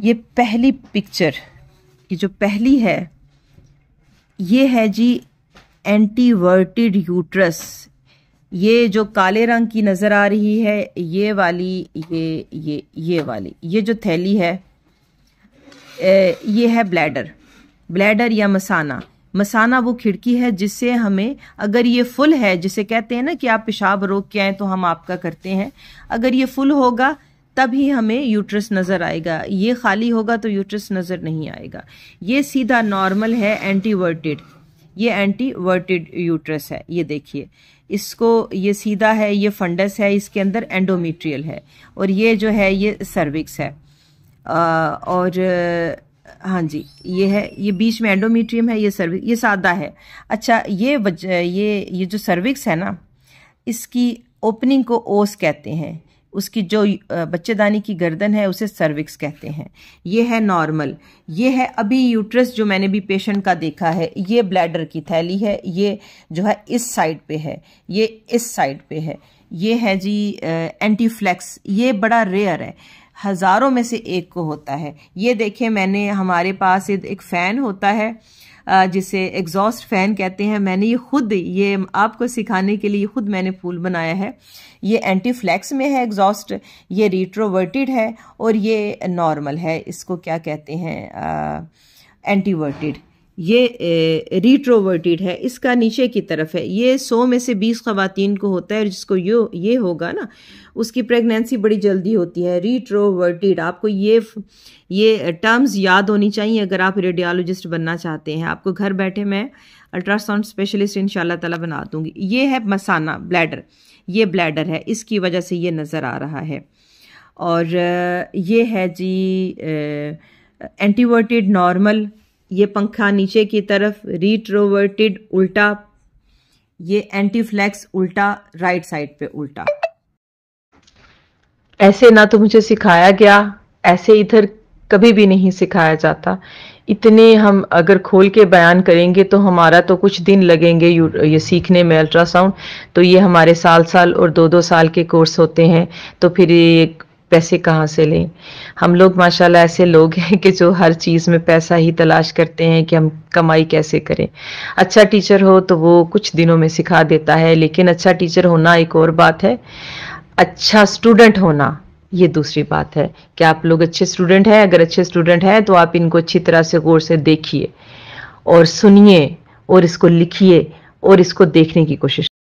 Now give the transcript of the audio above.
ये पहली पिक्चर ये जो पहली है ये है जी एंटीवर्टिड यूट्रस ये जो काले रंग की नज़र आ रही है ये वाली ये ये ये वाली ये जो थैली है ये है ब्लैडर ब्लैडर या मसाना मसाना वो खिड़की है जिससे हमें अगर ये फुल है जिसे कहते हैं ना कि आप पेशाब रोक के आए तो हम आपका करते हैं अगर ये फुल होगा तभी हमें यूट्रस नज़र आएगा ये खाली होगा तो यूट्रस नज़र नहीं आएगा ये सीधा नॉर्मल है एंटीवर्टेड ये एंटीवर्टेड यूट्रस है ये देखिए इसको ये सीधा है ये फंडस है इसके अंदर एंडोमेट्रियल है और ये जो है ये सर्विक्स है आ, और हाँ जी ये है ये बीच में एंडोमीट्रियम है ये सर्विक्स ये सादा है अच्छा ये वज, ये ये जो सर्विक्स है ना इसकी ओपनिंग को ओस कहते हैं उसकी जो बच्चेदानी की गर्दन है उसे सर्विक्स कहते हैं ये है नॉर्मल ये है अभी यूट्रस जो मैंने भी पेशेंट का देखा है ये ब्लैडर की थैली है ये जो है इस साइड पे है ये इस साइड पे है ये है जी एंटीफ्लैक्स ये बड़ा रेयर है हज़ारों में से एक को होता है ये देखें मैंने हमारे पास एक फ़ैन होता है जिसे एग्जॉस्ट फ़ैन कहते हैं मैंने ये खुद ये आपको सिखाने के लिए खुद मैंने फूल बनाया है ये एंटी फ्लैक्स में है एग्जॉस्ट ये रिट्रोवर्टिड है और ये नॉर्मल है इसको क्या कहते हैं uh, ये रिट्रोवर्टेड है इसका नीचे की तरफ है ये सौ में से बीस खातन को होता है जिसको यो ये होगा ना उसकी प्रेगनेंसी बड़ी जल्दी होती है रिट्रोवर्टेड आपको ये ये टर्म्स याद होनी चाहिए अगर आप रेडियोलॉजिस्ट बनना चाहते हैं आपको घर बैठे मैं अल्ट्रासाउंड स्पेशलिस्ट इन ताला बना दूंगी ये है मसाना ब्लैडर ये ब्लैडर है इसकी वजह से ये नज़र आ रहा है और ये है जी एंटीवर्टिड नॉर्मल ये पंखा नीचे की तरफ रिट्रोवर्टेड उल्टा ये एंटीफ्लैक्स उल्टा राइट साइड पे उल्टा ऐसे ना तो मुझे सिखाया गया ऐसे इधर कभी भी नहीं सिखाया जाता इतने हम अगर खोल के बयान करेंगे तो हमारा तो कुछ दिन लगेंगे ये सीखने में अल्ट्रासाउंड तो ये हमारे साल साल और दो दो साल के कोर्स होते हैं तो फिर ये पैसे कहाँ से लें हम लोग माशाल्लाह ऐसे लोग हैं कि जो हर चीज़ में पैसा ही तलाश करते हैं कि हम कमाई कैसे करें अच्छा टीचर हो तो वो कुछ दिनों में सिखा देता है लेकिन अच्छा टीचर होना एक और बात है अच्छा स्टूडेंट होना ये दूसरी बात है कि आप लोग अच्छे स्टूडेंट हैं अगर अच्छे स्टूडेंट हैं तो आप इनको अच्छी तरह से गौर से देखिए और सुनिए और इसको लिखिए और इसको देखने की कोशिश